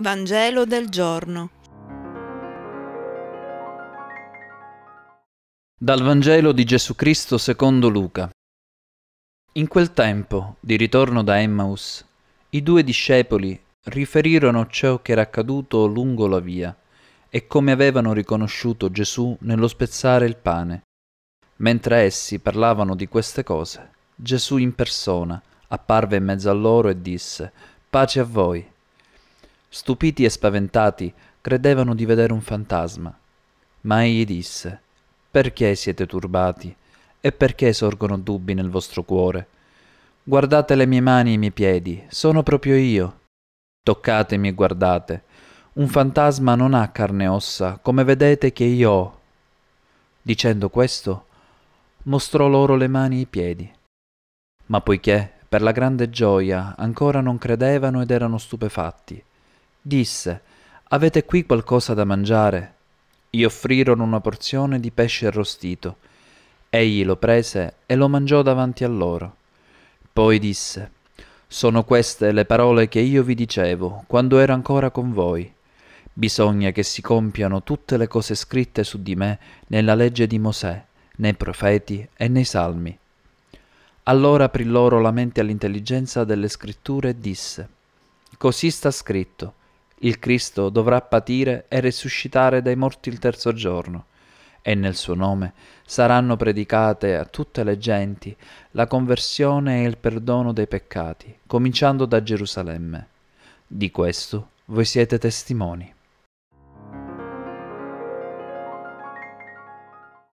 Vangelo del giorno. Dal Vangelo di Gesù Cristo secondo Luca. In quel tempo, di ritorno da Emmaus, i due discepoli riferirono ciò che era accaduto lungo la via e come avevano riconosciuto Gesù nello spezzare il pane. Mentre essi parlavano di queste cose, Gesù in persona apparve in mezzo a loro e disse, Pace a voi. Stupiti e spaventati, credevano di vedere un fantasma. Ma egli disse, Perché siete turbati? E perché sorgono dubbi nel vostro cuore? Guardate le mie mani e i miei piedi, sono proprio io. Toccatemi e guardate. Un fantasma non ha carne e ossa, come vedete che io ho. Dicendo questo, mostrò loro le mani e i piedi. Ma poiché, per la grande gioia, ancora non credevano ed erano stupefatti, Disse, avete qui qualcosa da mangiare? Gli offrirono una porzione di pesce arrostito. Egli lo prese e lo mangiò davanti a loro. Poi disse, sono queste le parole che io vi dicevo quando ero ancora con voi. Bisogna che si compiano tutte le cose scritte su di me nella legge di Mosè, nei profeti e nei salmi. Allora aprì loro la mente all'intelligenza delle scritture e disse, Così sta scritto, il Cristo dovrà patire e risuscitare dai morti il terzo giorno, e nel suo nome saranno predicate a tutte le genti la conversione e il perdono dei peccati, cominciando da Gerusalemme. Di questo voi siete testimoni.